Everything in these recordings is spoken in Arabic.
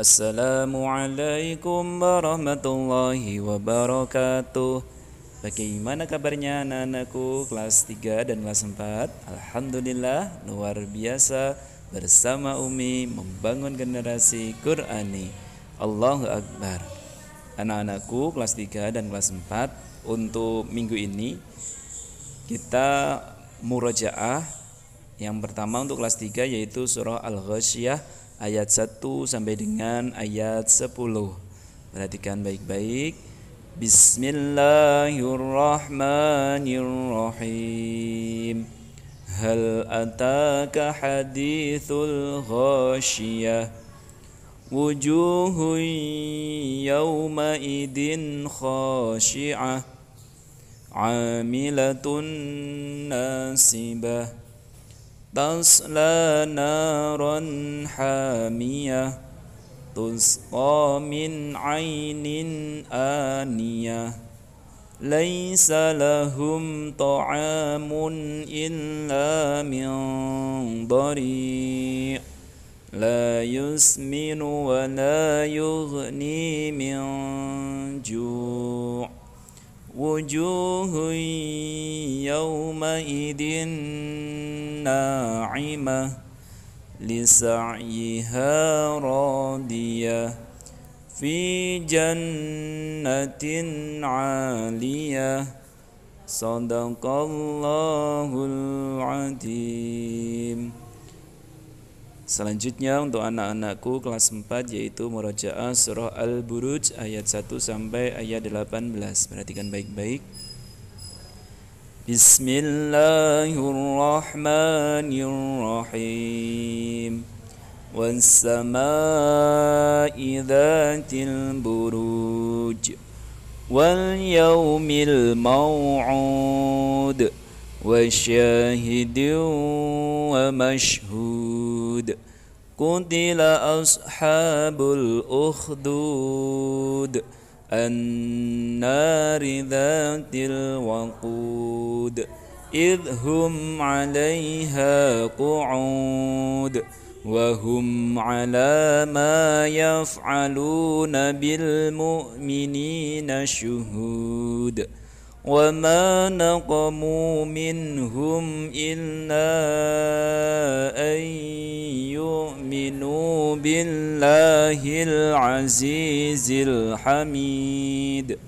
Assalamualaikum warahmatullahi wabarakatuh Bagaimana kabarnya anak-anakku kelas 3 dan kelas 4? Alhamdulillah luar biasa bersama Umi membangun generasi Qur'ani Allahu Akbar Anak-anakku kelas 3 dan kelas 4 untuk minggu ini kita murojaah yang pertama untuk kelas 3 yaitu surah Al-Ghasyiyah ayat 1 sampai dengan ayat 10. Perhatikan baik-baik. Bismillahirrahmanirrahim. Hal ataka hadithul ghasyiyah Wujuhun idin khashi'ah Amilatun nasibah تصلى نارا حامية تسقى من عين آنية ليس لهم طعام إلا من ضريع لا يسمن ولا يغني من جوع وجوه يومئذ ناعمة لسعيها راضية في جنة عالية صدق الله العظيم Selanjutnya untuk anak-anakku kelas 4 yaitu Murojaah Surah Al-Buruj ayat 1 sampai ayat 18. Perhatikan baik-baik. Bismillahirrahmanirrahim. والسماء ذات البروج واليوم الموعود وشاهد ومشهود الأخدود قتل أصحاب الأخدود النار ذات الوقود إذ هم عليها قعود وهم على ما يفعلون بالمؤمنين شهود وما نقموا منهم إلا الله العزيز الحميد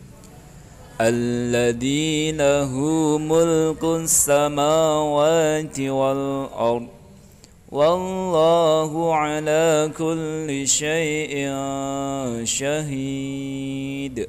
الذي له ملك السماوات والأرض والله على كل شيء شهيد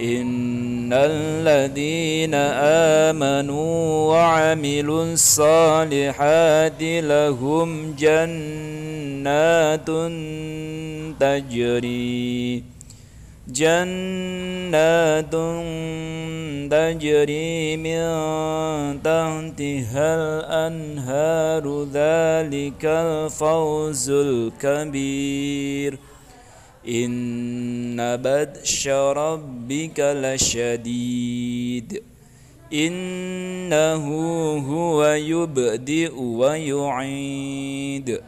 إن الذين آمنوا وعملوا الصالحات لهم جنات تجري جنات تجري من تحتها الأنهار ذلك الفوز الكبير ۖ إن بدش ربك لشديد إنه هو يبدئ ويعيد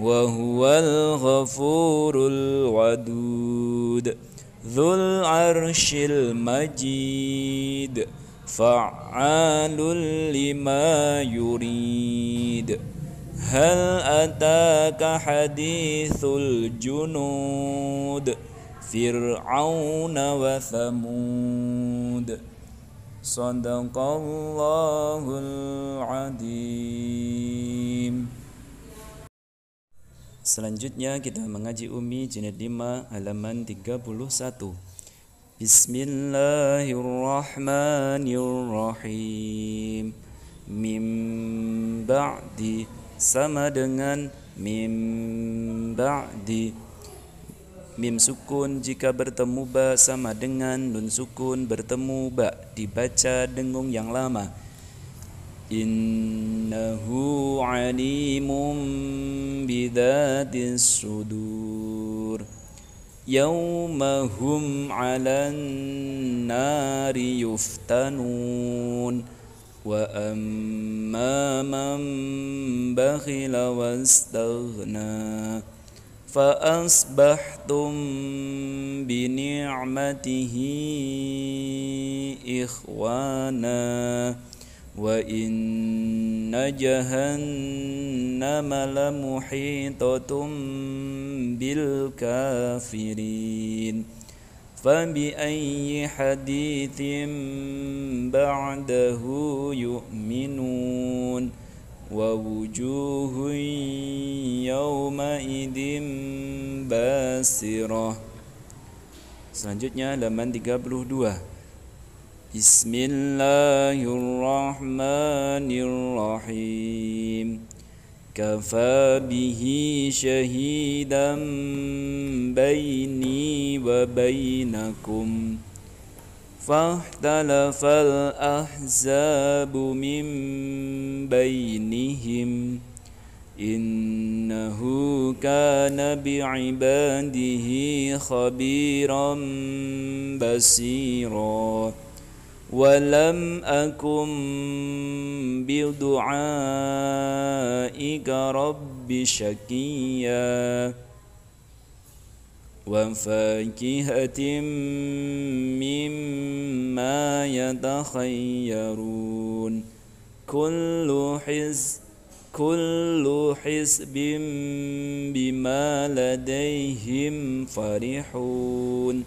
وهو الغفور الودود ذو العرش المجيد فعال لما يريد هل أتاك حديث الجنود فرعون وثمود صدق الله العظيم Selanjutnya kita mengaji Umi jilid 5 halaman 31. Bismillahirrahmanirrahim. Mim ba'di sama dengan mim ba'di mim sukun jika bertemu ba sama dengan nun sukun bertemu ba dibaca dengung yang lama innahu alimum bidatis sudur yaumahum alan nari yuftanun واما من بخل واستغنى فاصبحتم بنعمته اخوانا وان جهنم لمحيطه بالكافرين فبأي حديث بعده يؤمنون ووجوه يومئذ باسرة Selanjutnya laman 32 Bismillahirrahmanirrahim كفى به شهيدا بيني وبينكم فاختلف الأحزاب من بينهم إنه كان بعباده خبيرا بصيراً ولم أكن بدعائك رب شكيا وفاكهة مما يتخيرون كل حز كل حزب بما لديهم فرحون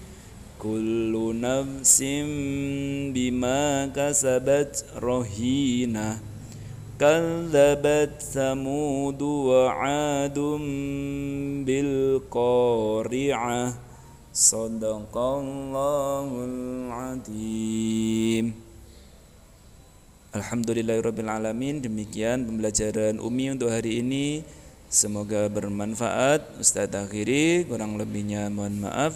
kullu nafsin bima kasabat rahina كذبت ثمود وعاد بالقارعة صدق الله العظيم Alhamdulillahirrabbilalamin Demikian pembelajaran Umi untuk hari ini Semoga bermanfaat Ustadz akhiri kurang lebihnya mohon maaf